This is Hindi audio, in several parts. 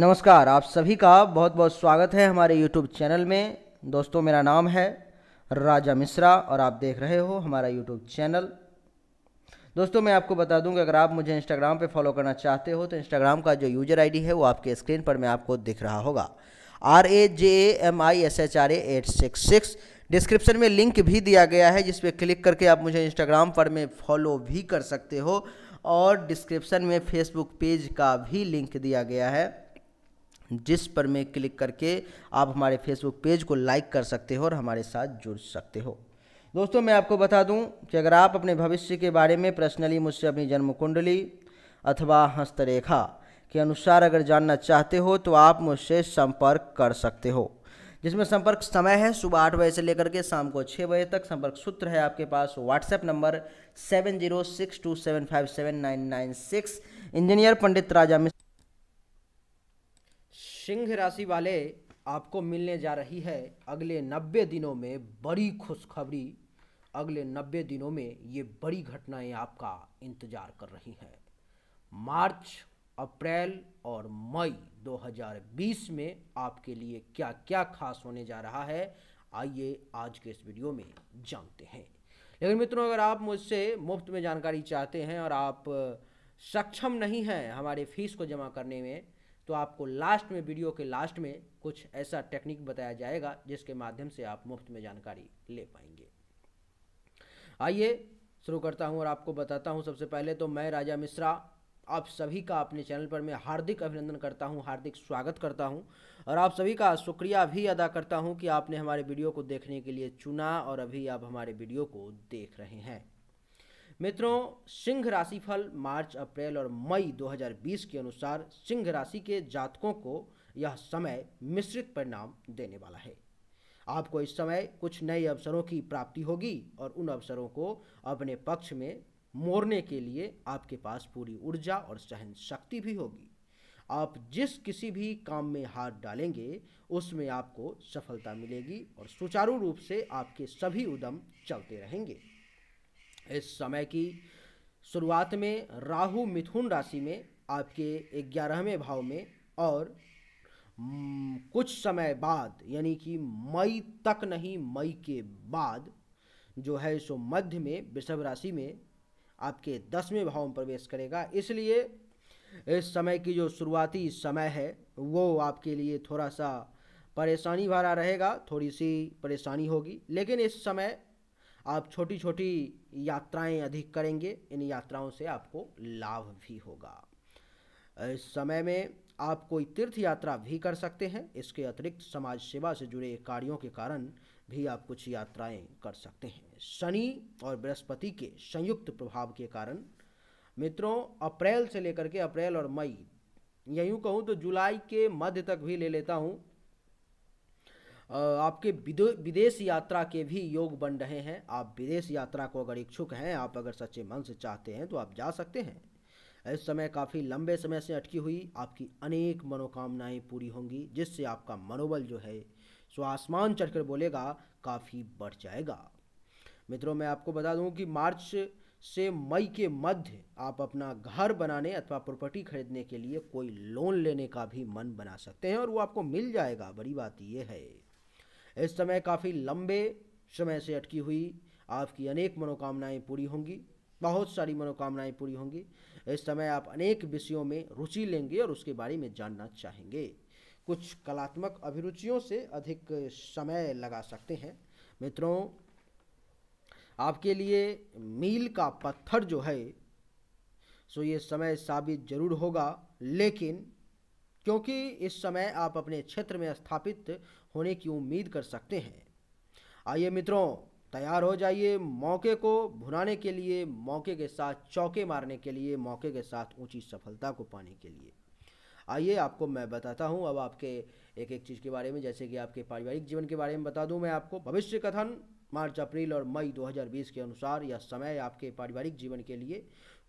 नमस्कार आप सभी का बहुत बहुत स्वागत है हमारे यूट्यूब चैनल में दोस्तों मेरा नाम है राजा मिश्रा और आप देख रहे हो हमारा यूट्यूब चैनल दोस्तों मैं आपको बता दूं कि अगर आप मुझे इंस्टाग्राम पे फॉलो करना चाहते हो तो इंस्टाग्राम का जो यूजर आई है वो आपके स्क्रीन पर मैं आपको दिख रहा होगा R A J A M I S H R eight six six description में लिंक भी दिया गया है जिस पर क्लिक करके आप मुझे इंस्टाग्राम पर में फॉलो भी कर सकते हो और डिस्क्रिप्शन में फेसबुक पेज का भी लिंक दिया गया है जिस पर मैं क्लिक करके आप हमारे फेसबुक पेज को लाइक कर सकते हो और हमारे साथ जुड़ सकते हो दोस्तों मैं आपको बता दूं कि अगर आप अपने भविष्य के बारे में पर्सनली मुझसे अपनी जन्म कुंडली अथवा हस्तरेखा के अनुसार अगर जानना चाहते हो तो आप मुझसे संपर्क कर सकते हो जिसमें संपर्क समय है सुबह आठ बजे से लेकर के शाम को छः बजे तक संपर्क सूत्र है आपके पास WhatsApp number seven zero six two seven five seven nine nine six engineer Pandit Raja Mishra Singh राशि वाले आपको मिलने जा रही है अगले नब्बे दिनों में बड़ी खुशखबरी अगले नब्बे दिनों में ये बड़ी घटनाएं आपका इंतजार कर रही हैं मार्च अप्रैल और मई 2020 में आपके लिए क्या क्या खास होने जा रहा है आइए आज के इस वीडियो में जानते हैं लेकिन मित्रों अगर आप मुझसे मुफ्त में जानकारी चाहते हैं और आप सक्षम नहीं हैं हमारे फीस को जमा करने में तो आपको लास्ट में वीडियो के लास्ट में कुछ ऐसा टेक्निक बताया जाएगा जिसके माध्यम से आप मुफ्त में जानकारी ले पाएंगे आइए शुरू करता हूँ और आपको बताता हूँ सबसे पहले तो मैं राजा मिश्रा आप सभी का अपने चैनल पर मैं हार्दिक अभिनंदन करता हूं हार्दिक स्वागत करता हूं और आप सभी का शुक्रिया भी अदा करता हूं कि आपने हमारे वीडियो को देखने के लिए चुना और अभी आप हमारे वीडियो को देख रहे हैं मित्रों सिंह राशि फल मार्च अप्रैल और मई 2020 के अनुसार सिंह राशि के जातकों को यह समय मिश्रित परिणाम देने वाला है आपको इस समय कुछ नए अवसरों की प्राप्ति होगी और उन अवसरों को अपने पक्ष में मोड़ने के लिए आपके पास पूरी ऊर्जा और सहन शक्ति भी होगी आप जिस किसी भी काम में हाथ डालेंगे उसमें आपको सफलता मिलेगी और सुचारू रूप से आपके सभी उदम चलते रहेंगे इस समय की शुरुआत में राहु मिथुन राशि में आपके ग्यारहवें भाव में और हम्म, कुछ समय बाद यानी कि मई तक नहीं मई के बाद जो है सो मध्य में वृषभ राशि में आपके दसवें भाव में प्रवेश करेगा इसलिए इस समय की जो शुरुआती समय है वो आपके लिए थोड़ा सा परेशानी भरा रहेगा थोड़ी सी परेशानी होगी लेकिन इस समय आप छोटी छोटी यात्राएं अधिक करेंगे इन यात्राओं से आपको लाभ भी होगा इस समय में आप कोई तीर्थ यात्रा भी कर सकते हैं इसके अतिरिक्त समाज सेवा से जुड़े कार्यों के कारण भी आप कुछ यात्राएं कर सकते हैं शनि और बृहस्पति के संयुक्त प्रभाव के कारण मित्रों अप्रैल से लेकर के अप्रैल और मई यूँ कहूँ तो जुलाई के मध्य तक भी ले लेता हूँ आपके विदेश यात्रा के भी योग बन रहे हैं आप विदेश यात्रा को अगर इच्छुक हैं आप अगर सच्चे मन से चाहते हैं तो आप जा सकते हैं इस समय काफ़ी लंबे समय से अटकी हुई आपकी अनेक मनोकामनाएं पूरी होंगी जिससे आपका मनोबल जो है सो आसमान चढ़कर बोलेगा काफ़ी बढ़ जाएगा मित्रों मैं आपको बता दूं कि मार्च से मई के मध्य आप अपना घर बनाने अथवा प्रॉपर्टी खरीदने के लिए कोई लोन लेने का भी मन बना सकते हैं और वो आपको मिल जाएगा बड़ी बात ये है इस समय काफ़ी लंबे समय से अटकी हुई आपकी अनेक मनोकामनाएं पूरी होंगी बहुत सारी मनोकामनाएं पूरी होंगी इस समय आप अनेक विषयों में रुचि लेंगे और उसके बारे में जानना चाहेंगे कुछ कलात्मक अभिरुचियों से अधिक समय लगा सकते हैं मित्रों आपके लिए मील का पत्थर जो है सो ये समय साबित जरूर होगा लेकिन क्योंकि इस समय आप अपने क्षेत्र में स्थापित होने की उम्मीद कर सकते हैं आइए मित्रों तैयार हो जाइए मौके को भुनाने के लिए मौके के साथ चौके मारने के लिए मौके के साथ ऊंची सफलता को पाने के लिए आइए आपको मैं बताता हूँ अब आपके एक एक चीज़ के बारे में जैसे कि आपके पारिवारिक जीवन के बारे में बता दूँ मैं आपको भविष्य कथन मार्च अप्रैल और मई 2020 के अनुसार यह समय आपके पारिवारिक जीवन के लिए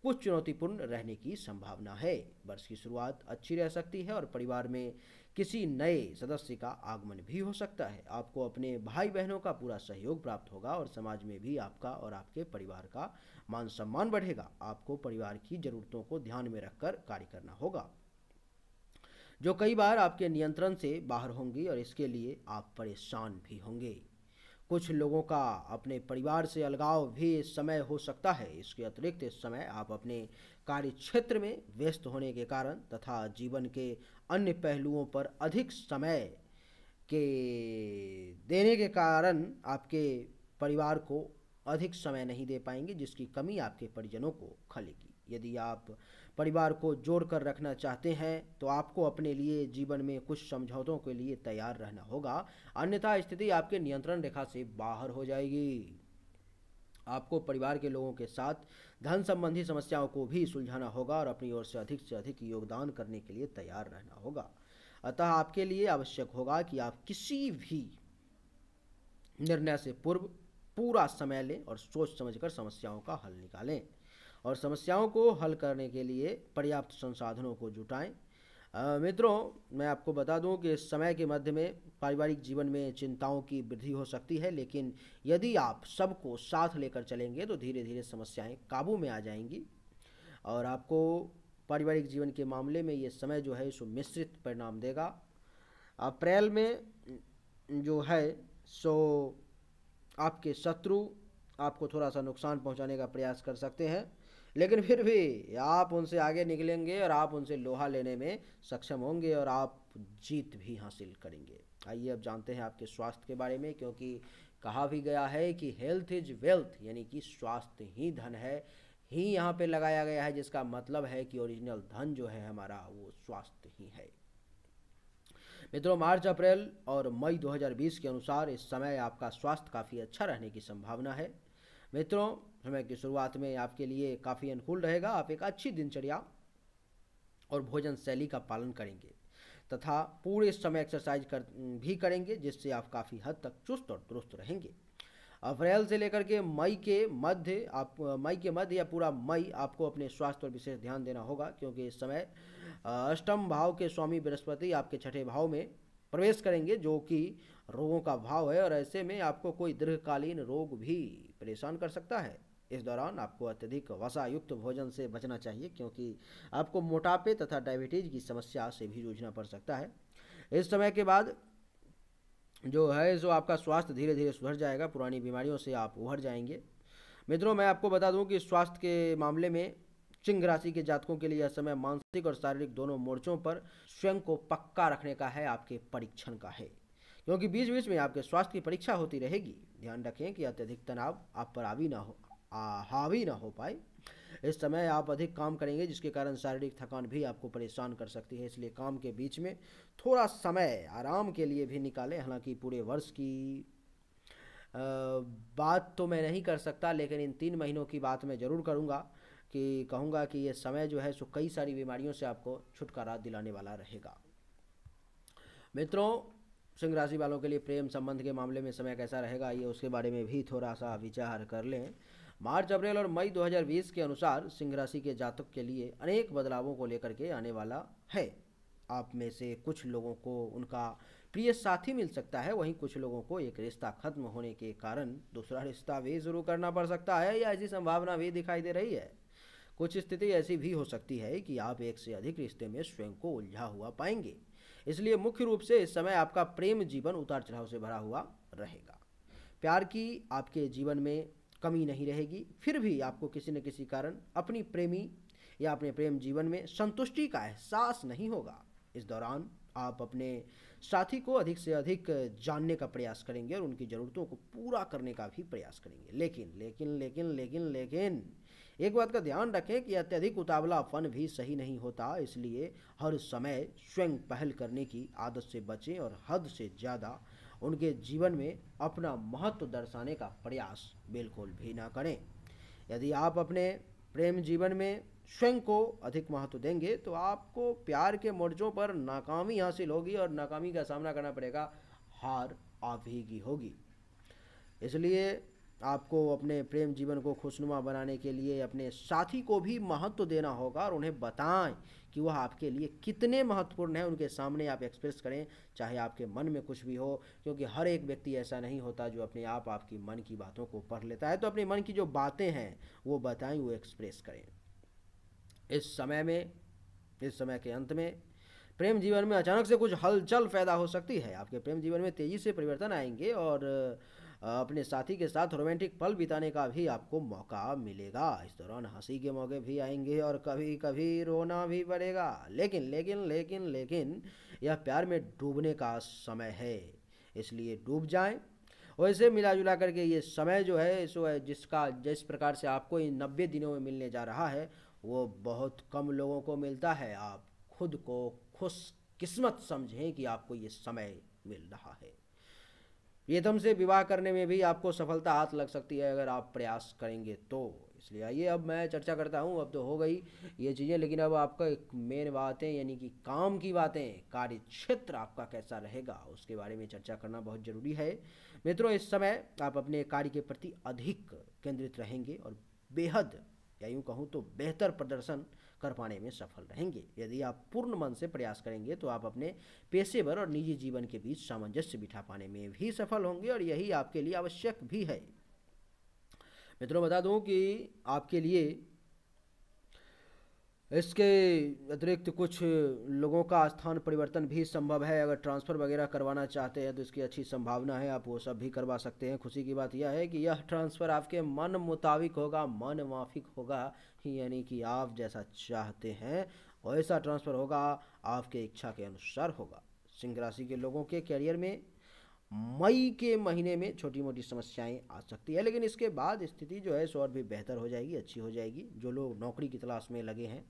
कुछ चुनौतीपूर्ण रहने की संभावना है वर्ष की शुरुआत अच्छी रह सकती है और परिवार में किसी नए सदस्य का आगमन भी हो सकता है आपको अपने भाई बहनों का पूरा सहयोग प्राप्त होगा और समाज में भी आपका और आपके परिवार का मान सम्मान बढ़ेगा आपको परिवार की जरूरतों को ध्यान में रखकर कार्य करना होगा जो कई बार आपके नियंत्रण से बाहर होंगी और इसके लिए आप परेशान भी होंगे कुछ लोगों का अपने परिवार से अलगाव भी इस समय हो सकता है इसके अतिरिक्त इस समय आप अपने कार्य क्षेत्र में व्यस्त होने के कारण तथा जीवन के अन्य पहलुओं पर अधिक समय के देने के कारण आपके परिवार को अधिक समय नहीं दे पाएंगे जिसकी कमी आपके परिजनों को खलेगी यदि आप परिवार को जोड़ कर रखना चाहते हैं तो आपको अपने लिए जीवन में कुछ समझौतों के लिए तैयार रहना होगा अन्यथा स्थिति आपके नियंत्रण रेखा से बाहर हो जाएगी आपको परिवार के लोगों के साथ धन संबंधी समस्याओं को भी सुलझाना होगा और अपनी ओर से अधिक से अधिक योगदान करने के लिए तैयार रहना होगा अतः आपके लिए आवश्यक होगा कि आप किसी भी निर्णय से पूर्व पूरा समय लें और सोच समझकर समस्याओं का हल निकालें और समस्याओं को हल करने के लिए पर्याप्त संसाधनों को जुटाएं मित्रों मैं आपको बता दूं कि इस समय के मध्य में पारिवारिक जीवन में चिंताओं की वृद्धि हो सकती है लेकिन यदि आप सबको साथ लेकर चलेंगे तो धीरे धीरे समस्याएं काबू में आ जाएंगी और आपको पारिवारिक जीवन के मामले में ये समय जो है सो मिश्रित परिणाम देगा अप्रैल में जो है सो आपके शत्रु आपको थोड़ा सा नुकसान पहुंचाने का प्रयास कर सकते हैं लेकिन फिर भी आप उनसे आगे निकलेंगे और आप उनसे लोहा लेने में सक्षम होंगे और आप जीत भी हासिल करेंगे आइए अब जानते हैं आपके स्वास्थ्य के बारे में क्योंकि कहा भी गया है कि हेल्थ इज वेल्थ यानी कि स्वास्थ्य ही धन है ही यहाँ पे लगाया गया है जिसका मतलब है कि ओरिजिनल धन जो है हमारा वो स्वास्थ्य ही है मित्रों मार्च अप्रैल और मई 2020 के अनुसार इस समय आपका स्वास्थ्य काफ़ी अच्छा रहने की संभावना है मित्रों समय की शुरुआत में आपके लिए काफ़ी अनुकूल रहेगा आप एक अच्छी दिनचर्या और भोजन शैली का पालन करेंगे तथा पूरे समय एक्सरसाइज कर भी करेंगे जिससे आप काफ़ी हद तक चुस्त और दुरुस्त रहेंगे अप्रैल से लेकर के मई के मध्य आप मई के मध्य या पूरा मई आपको अपने स्वास्थ्य पर विशेष ध्यान देना होगा क्योंकि इस समय अष्टम भाव के स्वामी बृहस्पति आपके छठे भाव में प्रवेश करेंगे जो कि रोगों का भाव है और ऐसे में आपको कोई दीर्घकालीन रोग भी परेशान कर सकता है इस दौरान आपको अत्यधिक वसा युक्त भोजन से बचना चाहिए क्योंकि आपको मोटापे तथा डायबिटीज की समस्या से भी जूझना पड़ सकता है इस समय के बाद जो है जो आपका स्वास्थ्य धीरे धीरे सुधर जाएगा पुरानी बीमारियों से आप उभर जाएंगे मित्रों मैं आपको बता दूं कि स्वास्थ्य के मामले में सिंह राशि के जातकों के लिए यह समय मानसिक और शारीरिक दोनों मोर्चों पर स्वयं को पक्का रखने का है आपके परीक्षण का है क्योंकि बीच बीच में आपके स्वास्थ्य की परीक्षा होती रहेगी ध्यान रखें कि अत्यधिक तनाव आप पर आवी ना हो हावी ना हो पाए इस समय आप अधिक काम करेंगे जिसके कारण शारीरिक थकान भी आपको परेशान कर सकती है इसलिए काम के बीच में थोड़ा समय आराम के लिए भी निकालें हालांकि पूरे वर्ष की आ, बात तो मैं नहीं कर सकता लेकिन इन तीन महीनों की बात मैं ज़रूर करूँगा कि कहूँगा कि ये समय जो है सो कई सारी बीमारियों से आपको छुटकारा दिलाने वाला रहेगा मित्रों सिंह राशि वालों के लिए प्रेम संबंध के मामले में समय कैसा रहेगा ये उसके बारे में भी थोड़ा सा विचार कर लें मार्च अप्रैल और मई 2020 के अनुसार सिंह राशि के जातक के लिए अनेक बदलावों को लेकर के आने वाला है आप में से कुछ लोगों को उनका प्रिय साथी मिल सकता है वहीं कुछ लोगों को एक रिश्ता खत्म होने के कारण दूसरा रिश्ता भी शुरू करना पड़ सकता है या ऐसी संभावना भी दिखाई दे रही है कुछ स्थिति ऐसी भी हो सकती है कि आप एक से अधिक रिश्ते में स्वयं को उलझा हुआ पाएंगे इसलिए मुख्य रूप से इस समय आपका प्रेम जीवन उतार चढ़ाव से भरा हुआ रहेगा प्यार की आपके जीवन में कमी नहीं रहेगी फिर भी आपको किसी न किसी कारण अपनी प्रेमी या अपने प्रेम जीवन में संतुष्टि का एहसास नहीं होगा इस दौरान आप अपने साथी को अधिक से अधिक जानने का प्रयास करेंगे और उनकी ज़रूरतों को पूरा करने का भी प्रयास करेंगे लेकिन लेकिन लेकिन लेकिन लेकिन एक बात का ध्यान रखें कि अत्यधिक उतावलापन भी सही नहीं होता इसलिए हर समय स्वयं पहल करने की आदत से बचें और हद से ज़्यादा उनके जीवन में अपना महत्व दर्शाने का प्रयास बिल्कुल भी ना करें यदि आप अपने प्रेम जीवन में स्वयं को अधिक महत्व देंगे तो आपको प्यार के मोर्चों पर नाकामी हासिल होगी और नाकामी का सामना करना पड़ेगा हार ही की होगी इसलिए आपको अपने प्रेम जीवन को खुशनुमा बनाने के लिए अपने साथी को भी महत्व देना होगा और उन्हें बताएं कि वह आपके लिए कितने महत्वपूर्ण हैं उनके सामने आप एक्सप्रेस करें चाहे आपके मन में कुछ भी हो क्योंकि हर एक व्यक्ति ऐसा नहीं होता जो अपने आप आपकी मन की बातों को पढ़ लेता है तो अपने मन की जो बातें हैं वो बताएं वो एक्सप्रेस करें इस समय में इस समय के अंत में प्रेम जीवन में अचानक से कुछ हलचल पैदा हो सकती है आपके प्रेम जीवन में तेज़ी से परिवर्तन आएंगे और अपने साथी के साथ रोमांटिक पल बिताने का भी आपको मौका मिलेगा इस दौरान हंसी के मौके भी आएंगे और कभी कभी रोना भी पड़ेगा लेकिन लेकिन लेकिन लेकिन यह प्यार में डूबने का समय है इसलिए डूब जाएं वैसे मिला जुला करके ये समय जो है सो जिसका जिस प्रकार से आपको इन नब्बे दिनों में मिलने जा रहा है वो बहुत कम लोगों को मिलता है आप खुद को खुश किस्मत समझें कि आपको ये समय मिल रहा है प्रियतम से विवाह करने में भी आपको सफलता हाथ लग सकती है अगर आप प्रयास करेंगे तो इसलिए आइए अब मैं चर्चा करता हूँ अब तो हो गई ये चीज़ें लेकिन अब आपका एक मेन बातें यानी कि काम की बातें कार्य क्षेत्र आपका कैसा रहेगा उसके बारे में चर्चा करना बहुत ज़रूरी है मित्रों इस समय आप अपने कार्य के प्रति अधिक केंद्रित रहेंगे और बेहद या यूँ कहूँ तो बेहतर प्रदर्शन कर पाने में सफल रहेंगे यदि आप पूर्ण मन से प्रयास करेंगे तो आप अपने पेशेवर और निजी जीवन के बीच सामंजस्य बिठा पाने में भी सफल होंगे और यही आपके लिए आवश्यक भी है मित्रों बता दूं कि आपके लिए इसके अतिरिक्त कुछ लोगों का स्थान परिवर्तन भी संभव है अगर ट्रांसफ़र वगैरह करवाना चाहते हैं तो इसकी अच्छी संभावना है आप वो सब भी करवा सकते हैं खुशी की बात यह है कि यह ट्रांसफ़र आपके मन मुताबिक होगा मन माफिक होगा यानी कि आप जैसा चाहते हैं वैसा ट्रांसफ़र होगा आपके इच्छा के अनुसार होगा सिंह राशि के लोगों के कैरियर में मई के महीने में छोटी मोटी समस्याएं आ सकती है लेकिन इसके बाद स्थिति जो है सो और भी बेहतर हो जाएगी अच्छी हो जाएगी जो लोग नौकरी की तलाश में लगे हैं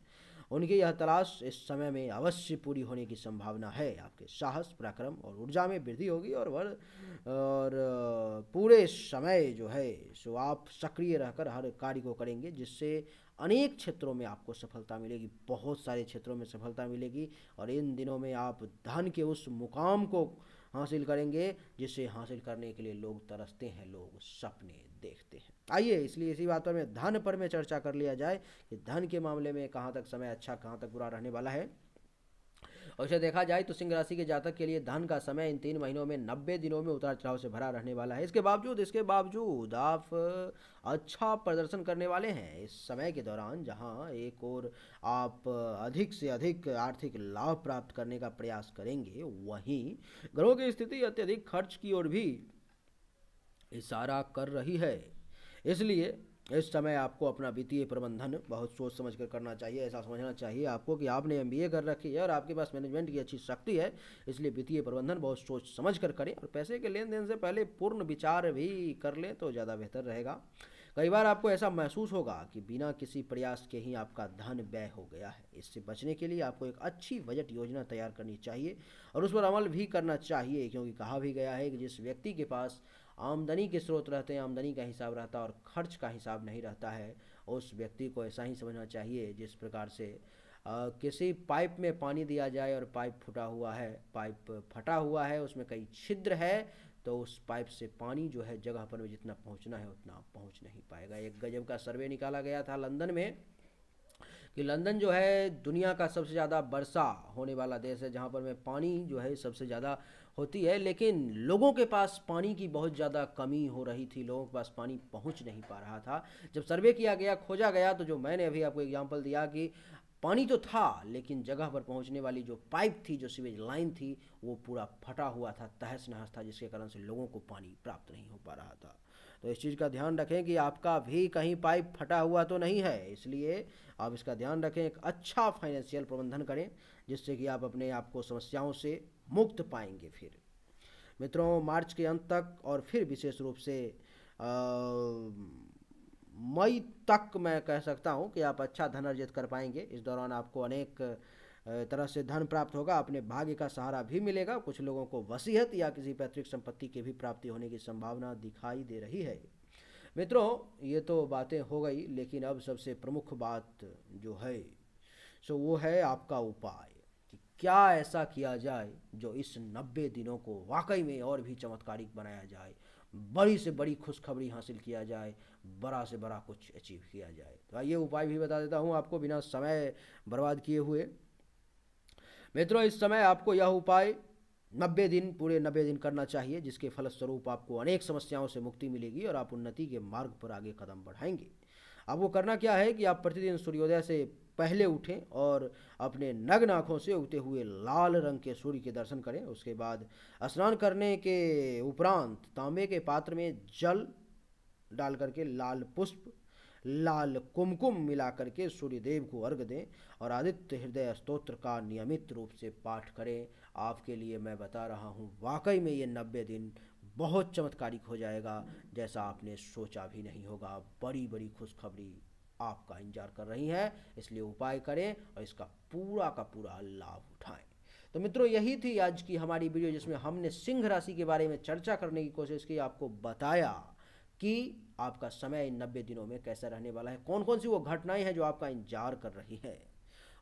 उनकी यह तलाश इस समय में अवश्य पूरी होने की संभावना है आपके साहस पराक्रम और ऊर्जा में वृद्धि होगी और वर और पूरे समय जो है सो आप सक्रिय रहकर हर कार्य को करेंगे जिससे अनेक क्षेत्रों में आपको सफलता मिलेगी बहुत सारे क्षेत्रों में सफलता मिलेगी और इन दिनों में आप धन के उस मुकाम को हासिल करेंगे जिसे हासिल करने के लिए लोग तरसते हैं लोग सपने देखते हैं आइए इसलिए इसी बात पर मैं धन पर में चर्चा कर लिया जाए कि धन के मामले में कहाँ तक समय अच्छा कहाँ तक बुरा रहने वाला है वैसे देखा जाए तो सिंह राशि के जातक के लिए धन का समय इन तीन महीनों में नब्बे दिनों में उतार चढ़ाव से भरा रहने वाला है इसके बावजूद इसके बावजूद आप अच्छा प्रदर्शन करने वाले हैं इस समय के दौरान जहां एक और आप अधिक से अधिक आर्थिक लाभ प्राप्त करने का प्रयास करेंगे वहीं ग्रहों की स्थिति अत्यधिक खर्च की ओर भी इशारा कर रही है इसलिए इस समय आपको अपना वित्तीय प्रबंधन बहुत सोच समझ कर करना चाहिए ऐसा समझना चाहिए आपको कि आपने एम कर रखी है और आपके पास मैनेजमेंट की अच्छी शक्ति है इसलिए वित्तीय प्रबंधन बहुत सोच समझ कर करें और पैसे के लेन देन से पहले पूर्ण विचार भी कर लें तो ज़्यादा बेहतर रहेगा कई बार आपको ऐसा महसूस होगा कि बिना किसी प्रयास के ही आपका धन व्यय हो गया है इससे बचने के लिए आपको एक अच्छी बजट योजना तैयार करनी चाहिए और उस पर अमल भी करना चाहिए क्योंकि कहा भी गया है कि जिस व्यक्ति के पास आमदनी के स्रोत रहते हैं आमदनी का हिसाब रहता है और खर्च का हिसाब नहीं रहता है उस व्यक्ति को ऐसा ही समझना चाहिए जिस प्रकार से आ, किसी पाइप में पानी दिया जाए और पाइप फूटा हुआ है पाइप फटा हुआ है उसमें कई छिद्र है तो उस पाइप से पानी जो है जगह पर जितना पहुंचना है उतना पहुंच नहीं पाएगा एक गजब का सर्वे निकाला गया था लंदन में कि लंदन जो है दुनिया का सबसे ज़्यादा वर्षा होने वाला देश है जहाँ पर में पानी जो है सबसे ज़्यादा होती है लेकिन लोगों के पास पानी की बहुत ज़्यादा कमी हो रही थी लोगों के पास पानी पहुँच नहीं पा रहा था जब सर्वे किया गया खोजा गया तो जो मैंने अभी आपको एग्जाम्पल दिया कि पानी तो था लेकिन जगह पर पहुंचने वाली जो पाइप थी जो सीवेज लाइन थी वो पूरा फटा हुआ था तहस नहस था जिसके कारण से लोगों को पानी प्राप्त नहीं हो पा रहा था तो इस चीज़ का ध्यान रखें कि आपका भी कहीं पाइप फटा हुआ तो नहीं है इसलिए आप इसका ध्यान रखें एक अच्छा फाइनेंशियल प्रबंधन करें जिससे कि आप अपने आप को समस्याओं से मुक्त पाएंगे फिर मित्रों मार्च के अंत तक और फिर विशेष रूप से आ, मई तक मैं कह सकता हूँ कि आप अच्छा धन अर्जित कर पाएंगे इस दौरान आपको अनेक तरह से धन प्राप्त होगा अपने भाग्य का सहारा भी मिलेगा कुछ लोगों को वसीहत या किसी पैतृक संपत्ति की भी प्राप्ति होने की संभावना दिखाई दे रही है मित्रों ये तो बातें हो गई लेकिन अब सबसे प्रमुख बात जो है सो वो है आपका उपाय कि क्या ऐसा किया जाए जो इस नब्बे दिनों को वाकई में और भी चमत्कारिक बनाया जाए बड़ी से बड़ी खुशखबरी हासिल किया जाए बड़ा से बड़ा कुछ अचीव किया जाए तो आइए उपाय भी बता देता हूँ आपको बिना समय बर्बाद किए हुए मित्रों इस समय आपको यह उपाय नब्बे दिन पूरे नब्बे दिन करना चाहिए जिसके फलस्वरूप आपको अनेक समस्याओं से मुक्ति मिलेगी और आप उन्नति के मार्ग पर आगे कदम बढ़ाएंगे आपको करना क्या है कि आप प्रतिदिन सूर्योदय से पहले उठें और अपने नग्न आँखों से उगते हुए लाल रंग के सूर्य के दर्शन करें उसके बाद स्नान करने के उपरांत तांबे के पात्र में जल डाल करके लाल पुष्प लाल कुमकुम मिला करके सूर्यदेव को अर्घ दें और आदित्य हृदय स्तोत्र का नियमित रूप से पाठ करें आपके लिए मैं बता रहा हूँ वाकई में ये नब्बे दिन बहुत चमत्कारिक हो जाएगा जैसा आपने सोचा भी नहीं होगा बड़ी बड़ी खुशखबरी आपका इंतजार कर रही है इसलिए उपाय करें और इसका पूरा का पूरा लाभ उठाएं तो मित्रों यही थी आज की हमारी वीडियो जिसमें हमने सिंह राशि के बारे में चर्चा करने की कोशिश की आपको बताया कि आपका समय इन नब्बे दिनों में कैसा रहने वाला है कौन कौन सी वो घटनाएं हैं जो आपका इंतजार कर रही हैं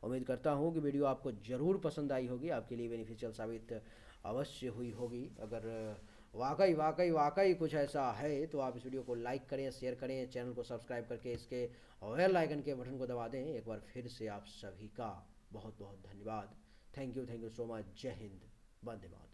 उम्मीद करता हूँ कि वीडियो आपको ज़रूर पसंद आई होगी आपके लिए बेनिफिशियल साबित अवश्य हुई होगी अगर वाकई वाकई वाकई कुछ ऐसा है तो आप इस वीडियो को लाइक करें शेयर करें चैनल को सब्सक्राइब करके इसके वेल आइकन के बटन को दबा दें एक बार फिर से आप सभी का बहुत बहुत धन्यवाद thank you thank you so much जय हिंद वंदे मात